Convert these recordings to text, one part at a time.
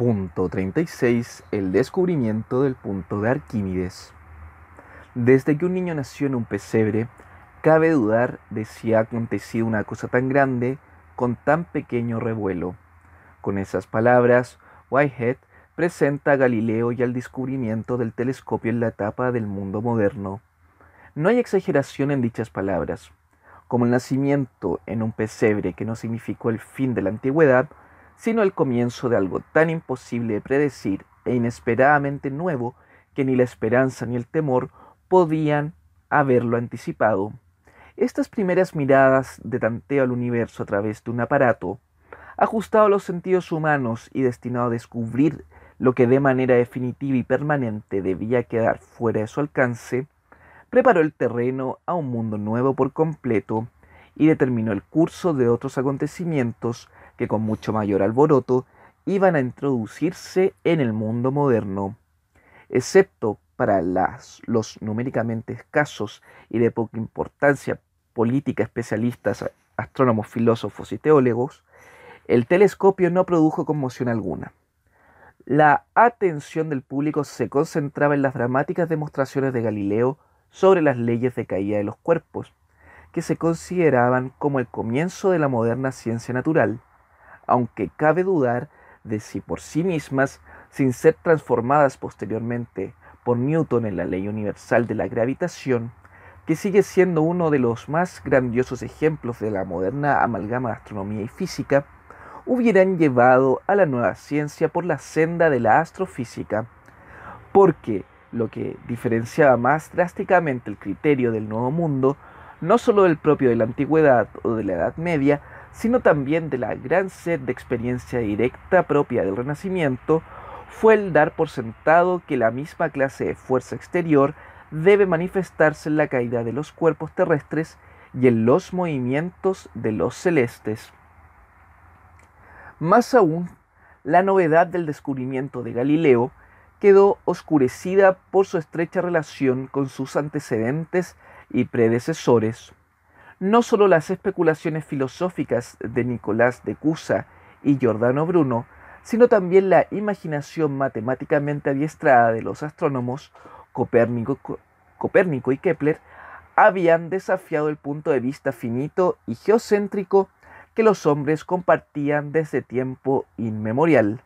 Punto 36. El descubrimiento del punto de Arquímedes. Desde que un niño nació en un pesebre, cabe dudar de si ha acontecido una cosa tan grande con tan pequeño revuelo. Con esas palabras, Whitehead presenta a Galileo y al descubrimiento del telescopio en la etapa del mundo moderno. No hay exageración en dichas palabras. Como el nacimiento en un pesebre que no significó el fin de la antigüedad, sino el comienzo de algo tan imposible de predecir e inesperadamente nuevo que ni la esperanza ni el temor podían haberlo anticipado. Estas primeras miradas de tanteo al universo a través de un aparato, ajustado a los sentidos humanos y destinado a descubrir lo que de manera definitiva y permanente debía quedar fuera de su alcance, preparó el terreno a un mundo nuevo por completo y determinó el curso de otros acontecimientos que con mucho mayor alboroto iban a introducirse en el mundo moderno, excepto para las, los numéricamente escasos y de poca importancia política especialistas, astrónomos, filósofos y teólogos, el telescopio no produjo conmoción alguna. La atención del público se concentraba en las dramáticas demostraciones de Galileo sobre las leyes de caída de los cuerpos, que se consideraban como el comienzo de la moderna ciencia natural, aunque cabe dudar de si por sí mismas, sin ser transformadas posteriormente por Newton en la ley universal de la gravitación, que sigue siendo uno de los más grandiosos ejemplos de la moderna amalgama de astronomía y física, hubieran llevado a la nueva ciencia por la senda de la astrofísica, porque lo que diferenciaba más drásticamente el criterio del Nuevo Mundo, no solo del propio de la Antigüedad o de la Edad Media, sino también de la gran sed de experiencia directa propia del Renacimiento, fue el dar por sentado que la misma clase de fuerza exterior debe manifestarse en la caída de los cuerpos terrestres y en los movimientos de los celestes. Más aún, la novedad del descubrimiento de Galileo quedó oscurecida por su estrecha relación con sus antecedentes y predecesores. No solo las especulaciones filosóficas de Nicolás de Cusa y Giordano Bruno, sino también la imaginación matemáticamente adiestrada de los astrónomos Copérnico, y Kepler habían desafiado el punto de vista finito y geocéntrico que los hombres compartían desde tiempo inmemorial.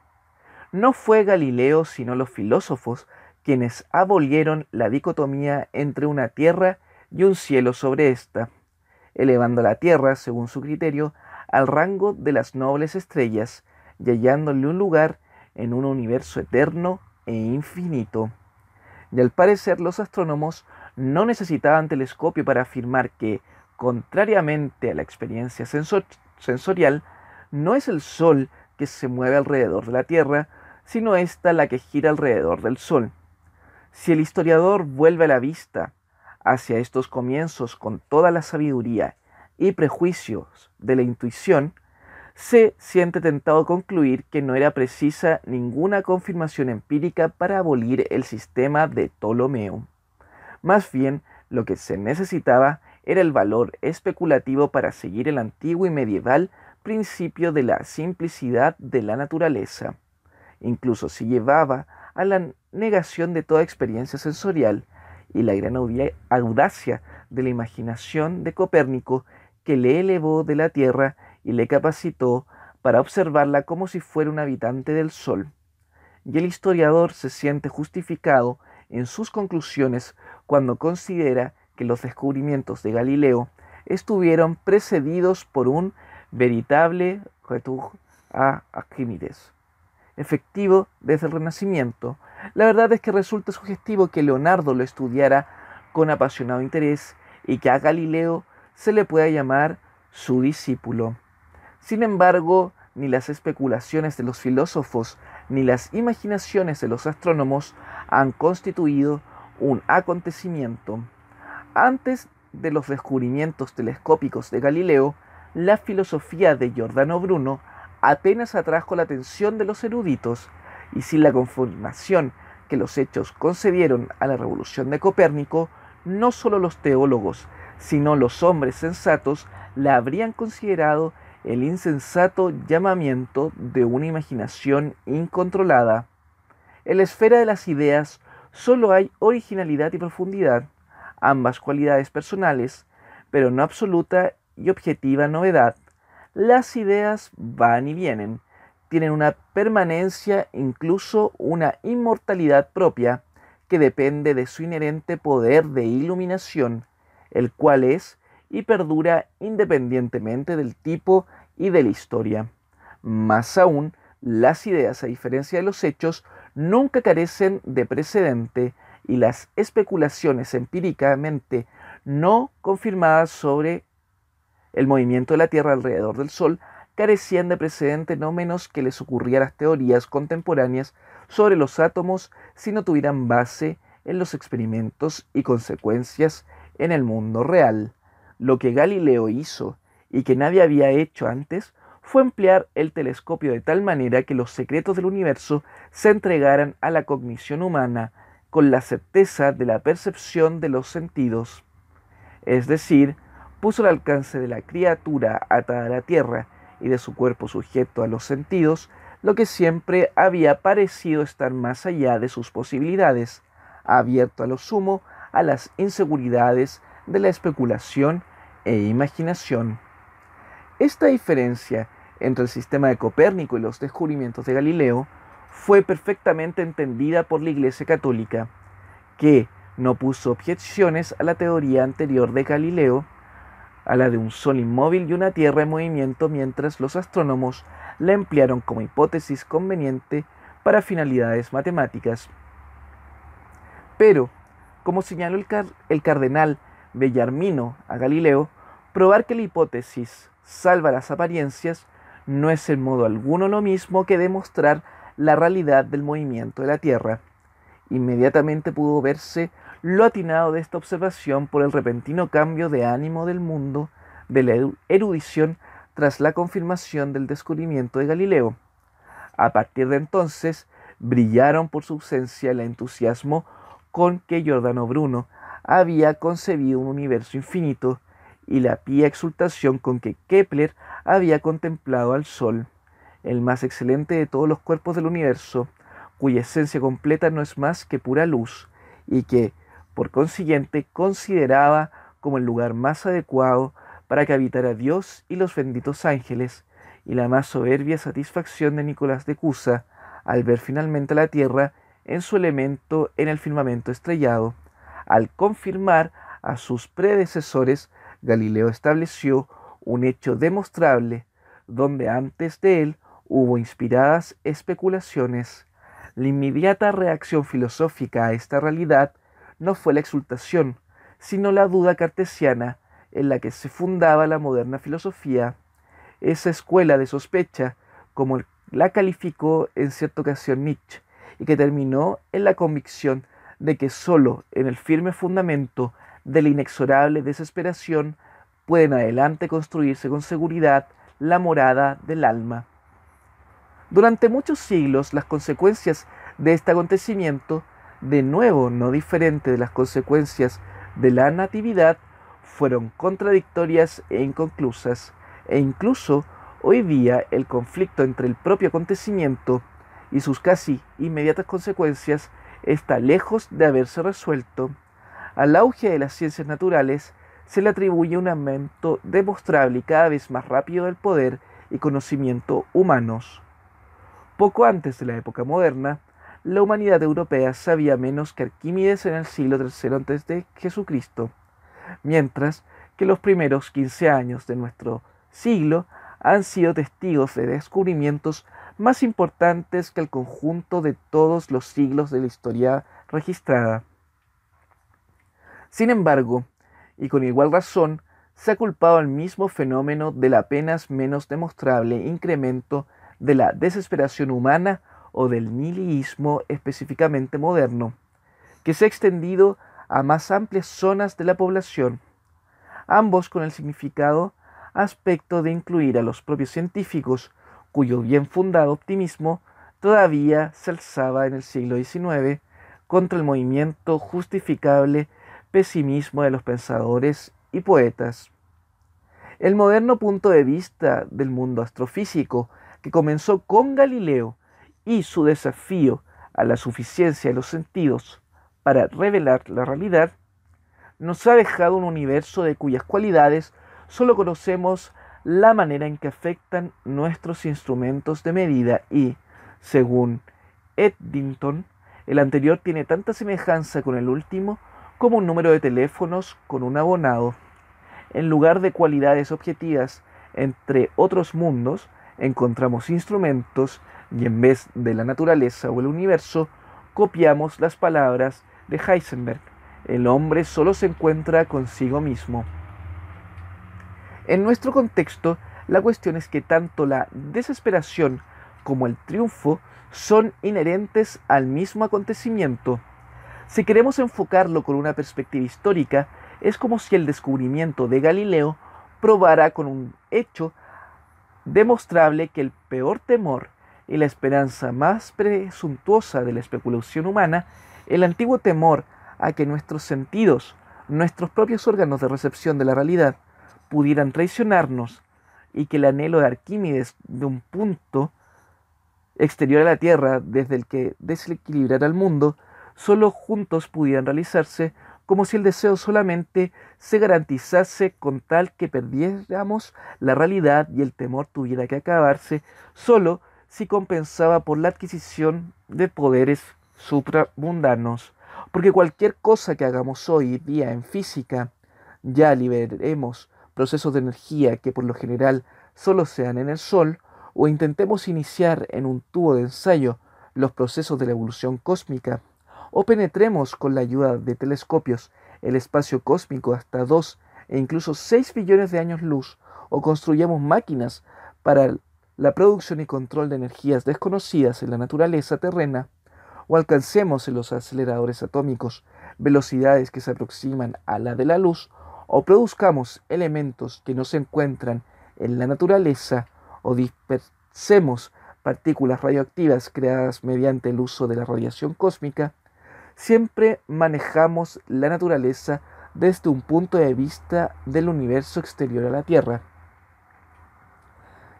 No fue Galileo sino los filósofos quienes abolieron la dicotomía entre una tierra y un cielo sobre ésta elevando la Tierra, según su criterio, al rango de las nobles estrellas y hallándole un lugar en un universo eterno e infinito. Y al parecer los astrónomos no necesitaban telescopio para afirmar que, contrariamente a la experiencia sensorial, no es el Sol que se mueve alrededor de la Tierra, sino esta la que gira alrededor del Sol. Si el historiador vuelve a la vista hacia estos comienzos con toda la sabiduría y prejuicios de la intuición, se siente tentado concluir que no era precisa ninguna confirmación empírica para abolir el sistema de Ptolomeo. Más bien, lo que se necesitaba era el valor especulativo para seguir el antiguo y medieval principio de la simplicidad de la naturaleza. Incluso si llevaba a la negación de toda experiencia sensorial, y la gran audacia de la imaginación de Copérnico que le elevó de la Tierra y le capacitó para observarla como si fuera un habitante del Sol. Y el historiador se siente justificado en sus conclusiones cuando considera que los descubrimientos de Galileo estuvieron precedidos por un veritable retour a Arquímedes, efectivo desde el Renacimiento, la verdad es que resulta sugestivo que Leonardo lo estudiara con apasionado interés y que a Galileo se le pueda llamar su discípulo. Sin embargo, ni las especulaciones de los filósofos ni las imaginaciones de los astrónomos han constituido un acontecimiento. Antes de los descubrimientos telescópicos de Galileo, la filosofía de Giordano Bruno apenas atrajo la atención de los eruditos y sin la confirmación que los hechos concedieron a la revolución de Copérnico, no solo los teólogos, sino los hombres sensatos la habrían considerado el insensato llamamiento de una imaginación incontrolada. En la esfera de las ideas solo hay originalidad y profundidad, ambas cualidades personales, pero no absoluta y objetiva novedad. Las ideas van y vienen, tienen una permanencia, incluso una inmortalidad propia, que depende de su inherente poder de iluminación, el cual es y perdura independientemente del tipo y de la historia. Más aún, las ideas, a diferencia de los hechos, nunca carecen de precedente y las especulaciones empíricamente no confirmadas sobre el movimiento de la Tierra alrededor del Sol carecían de precedente no menos que les ocurría las teorías contemporáneas sobre los átomos si no tuvieran base en los experimentos y consecuencias en el mundo real. Lo que Galileo hizo y que nadie había hecho antes fue emplear el telescopio de tal manera que los secretos del universo se entregaran a la cognición humana con la certeza de la percepción de los sentidos. Es decir, puso al alcance de la criatura atada a la Tierra y de su cuerpo sujeto a los sentidos, lo que siempre había parecido estar más allá de sus posibilidades, abierto a lo sumo a las inseguridades de la especulación e imaginación. Esta diferencia entre el sistema de Copérnico y los descubrimientos de Galileo fue perfectamente entendida por la Iglesia Católica, que no puso objeciones a la teoría anterior de Galileo a la de un sol inmóvil y una Tierra en movimiento mientras los astrónomos la emplearon como hipótesis conveniente para finalidades matemáticas. Pero, como señaló el, el cardenal Bellarmino a Galileo, probar que la hipótesis salva las apariencias no es en modo alguno lo mismo que demostrar la realidad del movimiento de la Tierra. Inmediatamente pudo verse lo atinado de esta observación por el repentino cambio de ánimo del mundo de la erudición tras la confirmación del descubrimiento de Galileo. A partir de entonces, brillaron por su ausencia el entusiasmo con que Giordano Bruno había concebido un universo infinito y la pía exultación con que Kepler había contemplado al Sol, el más excelente de todos los cuerpos del universo, cuya esencia completa no es más que pura luz, y que, por consiguiente, consideraba como el lugar más adecuado para que habitara Dios y los benditos ángeles, y la más soberbia satisfacción de Nicolás de Cusa al ver finalmente la tierra en su elemento en el firmamento estrellado, al confirmar a sus predecesores, Galileo estableció un hecho demostrable, donde antes de él hubo inspiradas especulaciones. La inmediata reacción filosófica a esta realidad no fue la exultación, sino la duda cartesiana en la que se fundaba la moderna filosofía, esa escuela de sospecha, como la calificó en cierta ocasión Nietzsche, y que terminó en la convicción de que sólo en el firme fundamento de la inexorable desesperación pueden adelante construirse con seguridad la morada del alma. Durante muchos siglos las consecuencias de este acontecimiento de nuevo no diferente de las consecuencias de la natividad, fueron contradictorias e inconclusas, e incluso hoy día el conflicto entre el propio acontecimiento y sus casi inmediatas consecuencias está lejos de haberse resuelto. Al auge de las ciencias naturales se le atribuye un aumento demostrable y cada vez más rápido del poder y conocimiento humanos. Poco antes de la época moderna, la humanidad europea sabía menos que Arquímedes en el siglo III antes de Jesucristo, mientras que los primeros 15 años de nuestro siglo han sido testigos de descubrimientos más importantes que el conjunto de todos los siglos de la historia registrada. Sin embargo, y con igual razón, se ha culpado al mismo fenómeno del apenas menos demostrable incremento de la desesperación humana o del nihilismo específicamente moderno, que se ha extendido a más amplias zonas de la población, ambos con el significado aspecto de incluir a los propios científicos, cuyo bien fundado optimismo todavía se alzaba en el siglo XIX contra el movimiento justificable pesimismo de los pensadores y poetas. El moderno punto de vista del mundo astrofísico, que comenzó con Galileo y su desafío a la suficiencia de los sentidos para revelar la realidad, nos ha dejado un universo de cuyas cualidades solo conocemos la manera en que afectan nuestros instrumentos de medida y, según Eddington, el anterior tiene tanta semejanza con el último como un número de teléfonos con un abonado. En lugar de cualidades objetivas entre otros mundos, encontramos instrumentos y en vez de la naturaleza o el universo, copiamos las palabras de Heisenberg. El hombre solo se encuentra consigo mismo. En nuestro contexto, la cuestión es que tanto la desesperación como el triunfo son inherentes al mismo acontecimiento. Si queremos enfocarlo con una perspectiva histórica, es como si el descubrimiento de Galileo probara con un hecho demostrable que el peor temor y la esperanza más presuntuosa de la especulación humana, el antiguo temor a que nuestros sentidos, nuestros propios órganos de recepción de la realidad, pudieran traicionarnos y que el anhelo de Arquímedes de un punto exterior a la Tierra desde el que desequilibrara el mundo, solo juntos pudieran realizarse como si el deseo solamente se garantizase con tal que perdiéramos la realidad y el temor tuviera que acabarse solo si compensaba por la adquisición de poderes supramundanos, porque cualquier cosa que hagamos hoy día en física, ya liberemos procesos de energía que por lo general solo sean en el Sol, o intentemos iniciar en un tubo de ensayo los procesos de la evolución cósmica, o penetremos con la ayuda de telescopios el espacio cósmico hasta 2 e incluso 6 billones de años luz, o construyamos máquinas para la producción y control de energías desconocidas en la naturaleza terrena, o alcancemos en los aceleradores atómicos velocidades que se aproximan a la de la luz, o produzcamos elementos que no se encuentran en la naturaleza, o dispersemos partículas radioactivas creadas mediante el uso de la radiación cósmica, siempre manejamos la naturaleza desde un punto de vista del universo exterior a la Tierra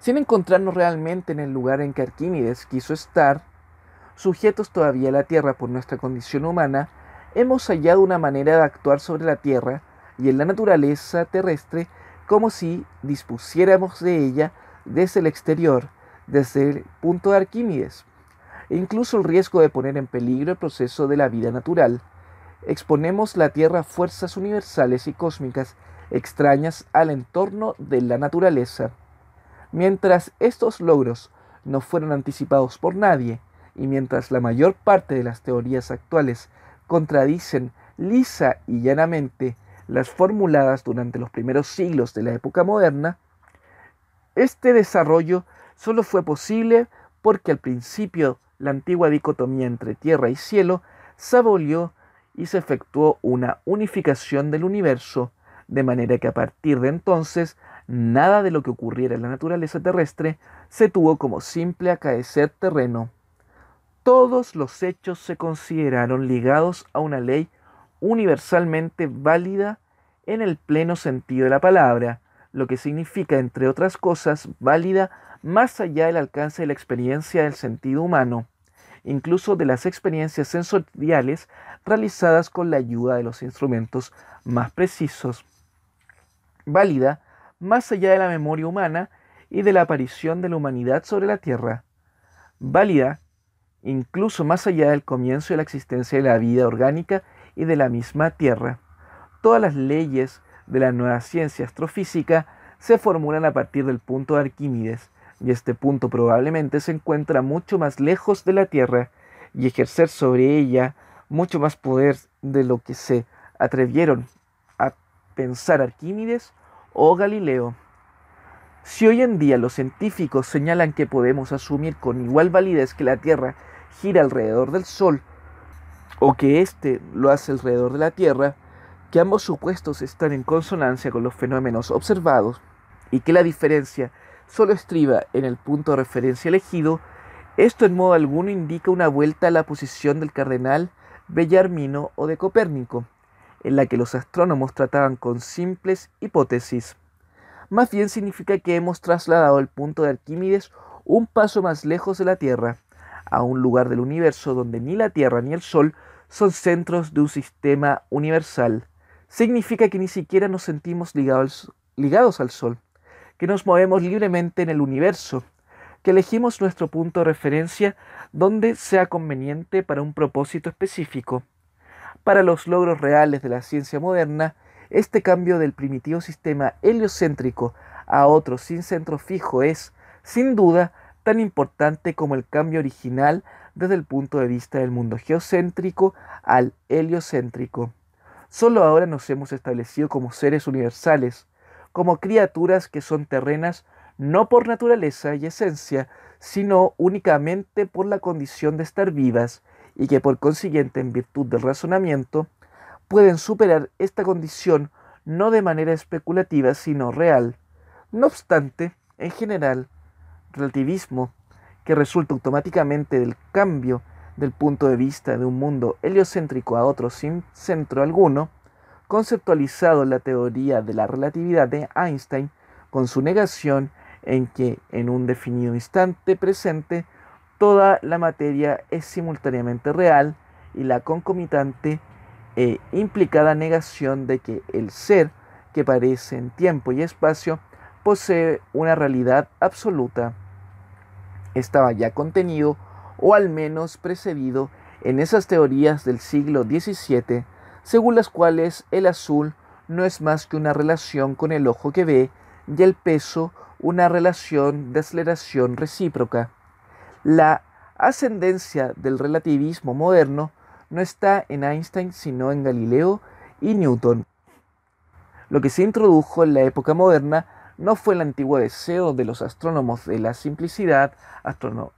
sin encontrarnos realmente en el lugar en que Arquímedes quiso estar, sujetos todavía a la Tierra por nuestra condición humana, hemos hallado una manera de actuar sobre la Tierra y en la naturaleza terrestre como si dispusiéramos de ella desde el exterior, desde el punto de Arquímedes, e incluso el riesgo de poner en peligro el proceso de la vida natural. Exponemos la Tierra a fuerzas universales y cósmicas extrañas al entorno de la naturaleza. Mientras estos logros no fueron anticipados por nadie, y mientras la mayor parte de las teorías actuales contradicen lisa y llanamente las formuladas durante los primeros siglos de la época moderna, este desarrollo solo fue posible porque al principio la antigua dicotomía entre tierra y cielo se abolió y se efectuó una unificación del universo, de manera que a partir de entonces Nada de lo que ocurriera en la naturaleza terrestre se tuvo como simple acaecer terreno. Todos los hechos se consideraron ligados a una ley universalmente válida en el pleno sentido de la palabra, lo que significa, entre otras cosas, válida más allá del alcance de la experiencia del sentido humano, incluso de las experiencias sensoriales realizadas con la ayuda de los instrumentos más precisos. Válida más allá de la memoria humana y de la aparición de la humanidad sobre la Tierra, válida incluso más allá del comienzo de la existencia de la vida orgánica y de la misma Tierra. Todas las leyes de la nueva ciencia astrofísica se formulan a partir del punto de Arquímedes, y este punto probablemente se encuentra mucho más lejos de la Tierra, y ejercer sobre ella mucho más poder de lo que se atrevieron a pensar Arquímedes o oh Galileo, si hoy en día los científicos señalan que podemos asumir con igual validez que la Tierra gira alrededor del Sol o que éste lo hace alrededor de la Tierra, que ambos supuestos están en consonancia con los fenómenos observados y que la diferencia solo estriba en el punto de referencia elegido, esto en modo alguno indica una vuelta a la posición del cardenal Bellarmino o de Copérnico, en la que los astrónomos trataban con simples hipótesis. Más bien significa que hemos trasladado el punto de Arquímedes un paso más lejos de la Tierra, a un lugar del universo donde ni la Tierra ni el Sol son centros de un sistema universal. Significa que ni siquiera nos sentimos ligados, ligados al Sol, que nos movemos libremente en el universo, que elegimos nuestro punto de referencia donde sea conveniente para un propósito específico para los logros reales de la ciencia moderna, este cambio del primitivo sistema heliocéntrico a otro sin centro fijo es, sin duda, tan importante como el cambio original desde el punto de vista del mundo geocéntrico al heliocéntrico. Solo ahora nos hemos establecido como seres universales, como criaturas que son terrenas no por naturaleza y esencia, sino únicamente por la condición de estar vivas y que por consiguiente, en virtud del razonamiento, pueden superar esta condición no de manera especulativa, sino real. No obstante, en general, relativismo, que resulta automáticamente del cambio del punto de vista de un mundo heliocéntrico a otro sin centro alguno, conceptualizado la teoría de la relatividad de Einstein, con su negación en que en un definido instante presente toda la materia es simultáneamente real y la concomitante e eh, implicada negación de que el ser que parece en tiempo y espacio posee una realidad absoluta estaba ya contenido o al menos precedido en esas teorías del siglo XVII, según las cuales el azul no es más que una relación con el ojo que ve y el peso una relación de aceleración recíproca. La ascendencia del relativismo moderno no está en Einstein sino en Galileo y Newton. Lo que se introdujo en la época moderna no fue el antiguo deseo de los astrónomos de la simplicidad,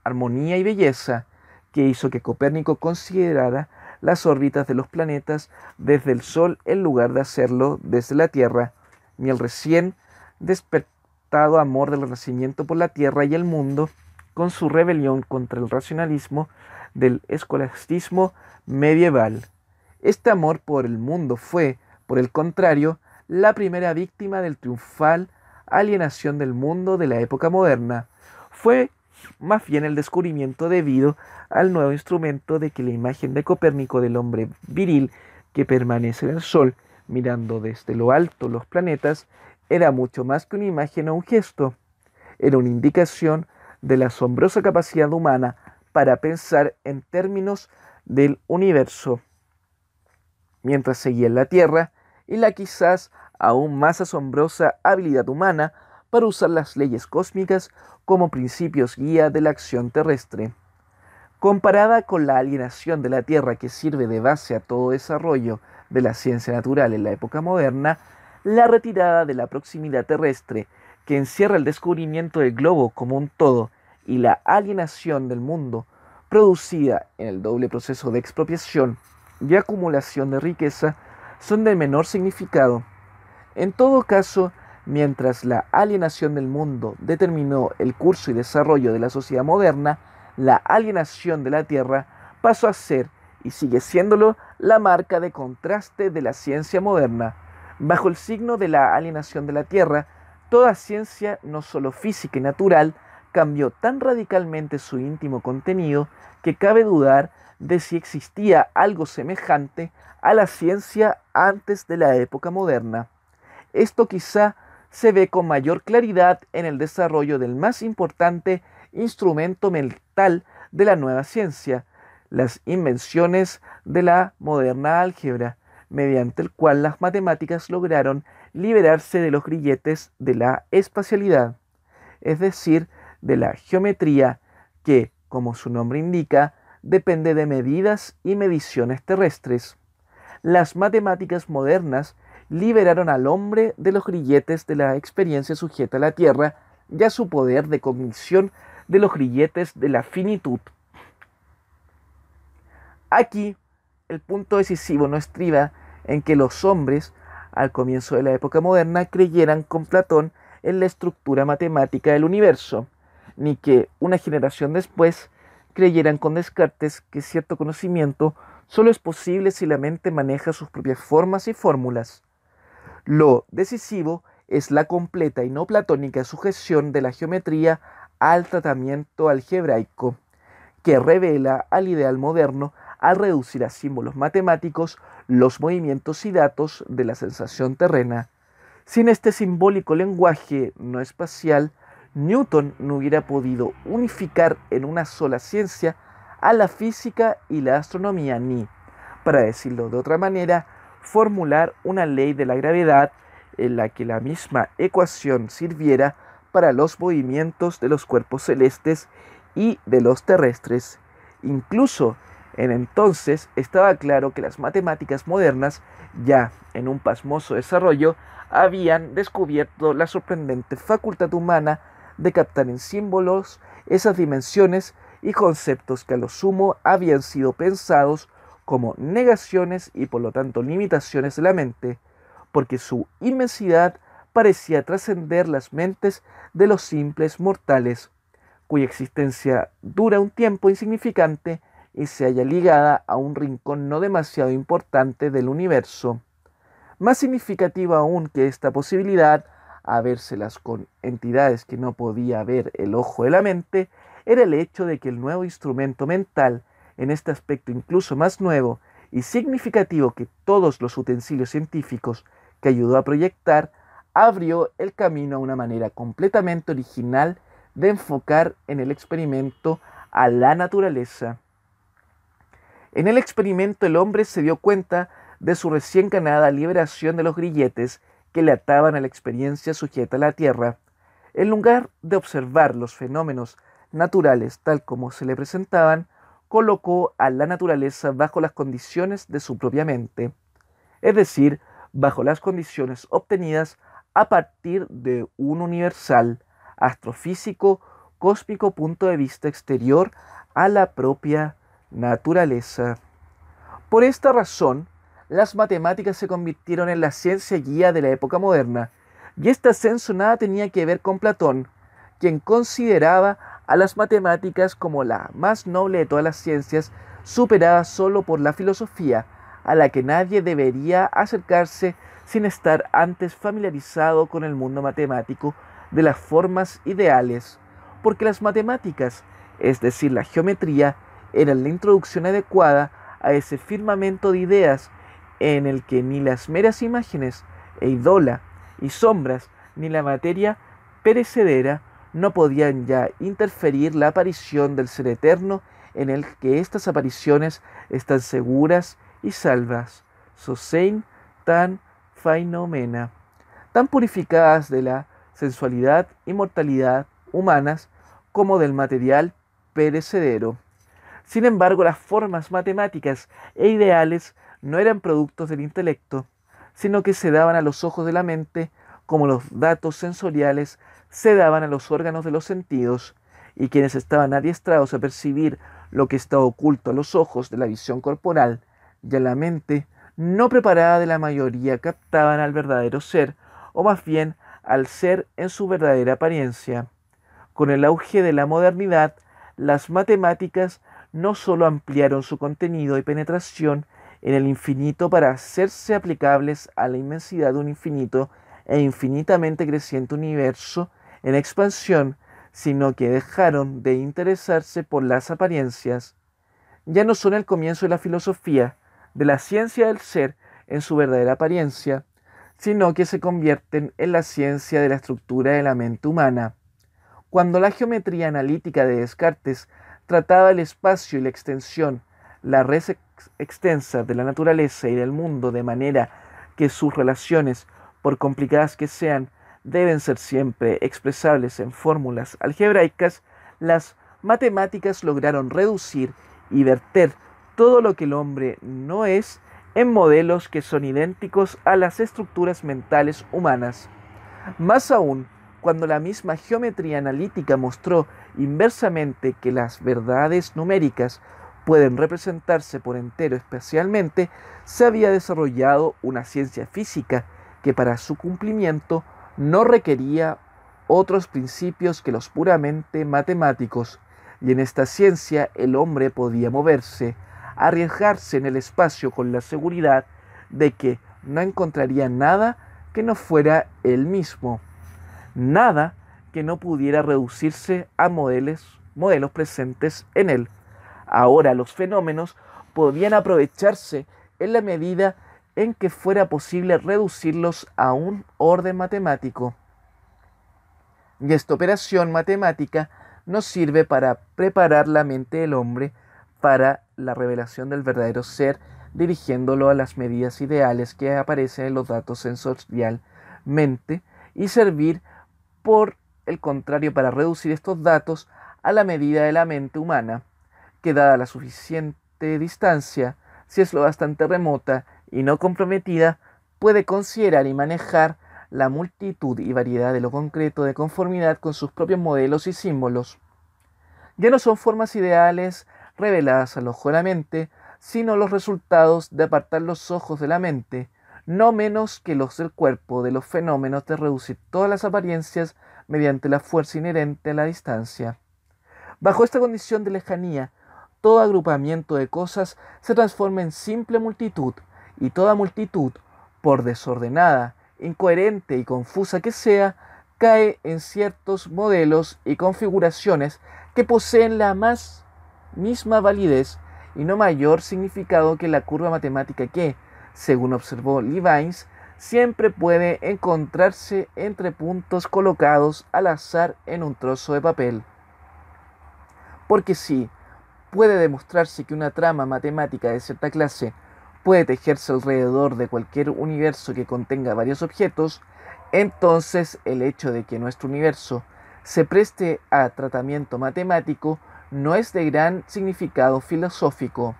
armonía y belleza, que hizo que Copérnico considerara las órbitas de los planetas desde el Sol en lugar de hacerlo desde la Tierra, ni el recién despertado amor del Renacimiento por la Tierra y el mundo con su rebelión contra el racionalismo del escolasticismo medieval. Este amor por el mundo fue, por el contrario, la primera víctima del triunfal alienación del mundo de la época moderna. Fue más bien el descubrimiento debido al nuevo instrumento de que la imagen de Copérnico del hombre viril que permanece en el Sol mirando desde lo alto los planetas era mucho más que una imagen o un gesto, era una indicación de la asombrosa capacidad humana para pensar en términos del universo. Mientras seguía en la Tierra, y la quizás aún más asombrosa habilidad humana para usar las leyes cósmicas como principios guía de la acción terrestre. Comparada con la alienación de la Tierra que sirve de base a todo desarrollo de la ciencia natural en la época moderna, la retirada de la proximidad terrestre que encierra el descubrimiento del globo como un todo y la alienación del mundo producida en el doble proceso de expropiación y acumulación de riqueza son de menor significado. En todo caso, mientras la alienación del mundo determinó el curso y desarrollo de la sociedad moderna, la alienación de la Tierra pasó a ser, y sigue siéndolo, la marca de contraste de la ciencia moderna. Bajo el signo de la alienación de la Tierra, Toda ciencia, no solo física y natural, cambió tan radicalmente su íntimo contenido que cabe dudar de si existía algo semejante a la ciencia antes de la época moderna. Esto quizá se ve con mayor claridad en el desarrollo del más importante instrumento mental de la nueva ciencia, las invenciones de la moderna álgebra, mediante el cual las matemáticas lograron liberarse de los grilletes de la espacialidad, es decir, de la geometría que, como su nombre indica, depende de medidas y mediciones terrestres. Las matemáticas modernas liberaron al hombre de los grilletes de la experiencia sujeta a la Tierra y a su poder de cognición de los grilletes de la finitud. Aquí, el punto decisivo no estriba en que los hombres al comienzo de la época moderna creyeran con Platón en la estructura matemática del universo, ni que una generación después creyeran con Descartes que cierto conocimiento solo es posible si la mente maneja sus propias formas y fórmulas. Lo decisivo es la completa y no platónica sujeción de la geometría al tratamiento algebraico, que revela al ideal moderno al reducir a símbolos matemáticos los movimientos y datos de la sensación terrena. Sin este simbólico lenguaje no espacial, Newton no hubiera podido unificar en una sola ciencia a la física y la astronomía ni, para decirlo de otra manera, formular una ley de la gravedad en la que la misma ecuación sirviera para los movimientos de los cuerpos celestes y de los terrestres. Incluso en entonces estaba claro que las matemáticas modernas, ya en un pasmoso desarrollo, habían descubierto la sorprendente facultad humana de captar en símbolos esas dimensiones y conceptos que a lo sumo habían sido pensados como negaciones y por lo tanto limitaciones de la mente, porque su inmensidad parecía trascender las mentes de los simples mortales, cuya existencia dura un tiempo insignificante y se halla ligada a un rincón no demasiado importante del universo. Más significativo aún que esta posibilidad, a vérselas con entidades que no podía ver el ojo de la mente, era el hecho de que el nuevo instrumento mental, en este aspecto incluso más nuevo y significativo que todos los utensilios científicos que ayudó a proyectar, abrió el camino a una manera completamente original de enfocar en el experimento a la naturaleza. En el experimento el hombre se dio cuenta de su recién ganada liberación de los grilletes que le ataban a la experiencia sujeta a la Tierra. En lugar de observar los fenómenos naturales tal como se le presentaban, colocó a la naturaleza bajo las condiciones de su propia mente, es decir, bajo las condiciones obtenidas a partir de un universal, astrofísico, cósmico punto de vista exterior a la propia naturaleza. Por esta razón, las matemáticas se convirtieron en la ciencia guía de la época moderna, y este ascenso nada tenía que ver con Platón, quien consideraba a las matemáticas como la más noble de todas las ciencias, superada solo por la filosofía, a la que nadie debería acercarse sin estar antes familiarizado con el mundo matemático de las formas ideales, porque las matemáticas, es decir, la geometría, era la introducción adecuada a ese firmamento de ideas en el que ni las meras imágenes e idola y sombras ni la materia perecedera no podían ya interferir la aparición del ser eterno en el que estas apariciones están seguras y salvas. Sosein tan fainomena, tan purificadas de la sensualidad y mortalidad humanas como del material perecedero. Sin embargo, las formas matemáticas e ideales no eran productos del intelecto, sino que se daban a los ojos de la mente como los datos sensoriales se daban a los órganos de los sentidos, y quienes estaban adiestrados a percibir lo que estaba oculto a los ojos de la visión corporal y a la mente no preparada de la mayoría captaban al verdadero ser, o más bien al ser en su verdadera apariencia. Con el auge de la modernidad, las matemáticas no solo ampliaron su contenido y penetración en el infinito para hacerse aplicables a la inmensidad de un infinito e infinitamente creciente universo en expansión, sino que dejaron de interesarse por las apariencias. Ya no son el comienzo de la filosofía, de la ciencia del ser en su verdadera apariencia, sino que se convierten en la ciencia de la estructura de la mente humana. Cuando la geometría analítica de Descartes trataba el espacio y la extensión, la red extensa de la naturaleza y del mundo de manera que sus relaciones, por complicadas que sean, deben ser siempre expresables en fórmulas algebraicas, las matemáticas lograron reducir y verter todo lo que el hombre no es en modelos que son idénticos a las estructuras mentales humanas. Más aún, cuando la misma geometría analítica mostró Inversamente que las verdades numéricas pueden representarse por entero especialmente, se había desarrollado una ciencia física que para su cumplimiento no requería otros principios que los puramente matemáticos, y en esta ciencia el hombre podía moverse, arriesgarse en el espacio con la seguridad de que no encontraría nada que no fuera él mismo, nada que no pudiera reducirse a modelos, modelos presentes en él. Ahora los fenómenos podían aprovecharse en la medida en que fuera posible reducirlos a un orden matemático. Y esta operación matemática nos sirve para preparar la mente del hombre para la revelación del verdadero ser, dirigiéndolo a las medidas ideales que aparecen en los datos sensorialmente y servir por el contrario para reducir estos datos a la medida de la mente humana, que dada la suficiente distancia, si es lo bastante remota y no comprometida, puede considerar y manejar la multitud y variedad de lo concreto de conformidad con sus propios modelos y símbolos. Ya no son formas ideales reveladas al ojo de la mente, sino los resultados de apartar los ojos de la mente, no menos que los del cuerpo, de los fenómenos de reducir todas las apariencias mediante la fuerza inherente a la distancia. Bajo esta condición de lejanía, todo agrupamiento de cosas se transforma en simple multitud, y toda multitud, por desordenada, incoherente y confusa que sea, cae en ciertos modelos y configuraciones que poseen la más misma validez y no mayor significado que la curva matemática que, según observó Leibniz, siempre puede encontrarse entre puntos colocados al azar en un trozo de papel. Porque si puede demostrarse que una trama matemática de cierta clase puede tejerse alrededor de cualquier universo que contenga varios objetos, entonces el hecho de que nuestro universo se preste a tratamiento matemático no es de gran significado filosófico.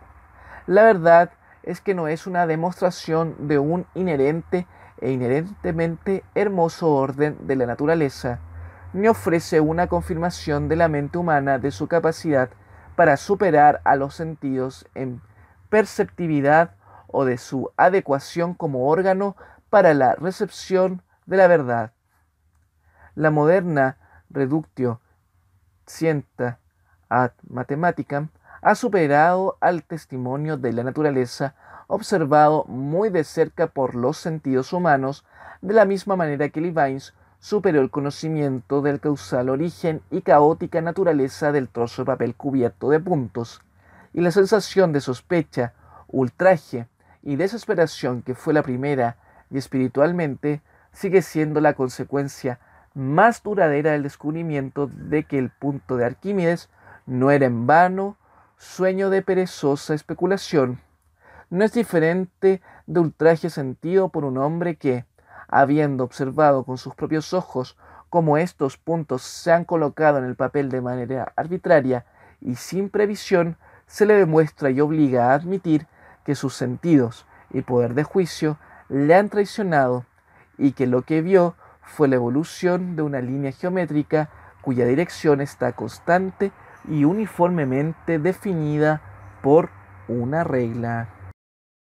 La verdad es que no es una demostración de un inherente e inherentemente hermoso orden de la naturaleza, ni ofrece una confirmación de la mente humana de su capacidad para superar a los sentidos en perceptividad o de su adecuación como órgano para la recepción de la verdad. La moderna reductio scienta ad mathematicam, ha superado al testimonio de la naturaleza observado muy de cerca por los sentidos humanos, de la misma manera que Levine's superó el conocimiento del causal origen y caótica naturaleza del trozo de papel cubierto de puntos, y la sensación de sospecha, ultraje y desesperación que fue la primera y espiritualmente sigue siendo la consecuencia más duradera del descubrimiento de que el punto de Arquímedes no era en vano sueño de perezosa especulación no es diferente de ultraje sentido por un hombre que, habiendo observado con sus propios ojos cómo estos puntos se han colocado en el papel de manera arbitraria y sin previsión, se le demuestra y obliga a admitir que sus sentidos y poder de juicio le han traicionado y que lo que vio fue la evolución de una línea geométrica cuya dirección está constante y uniformemente definida por una regla.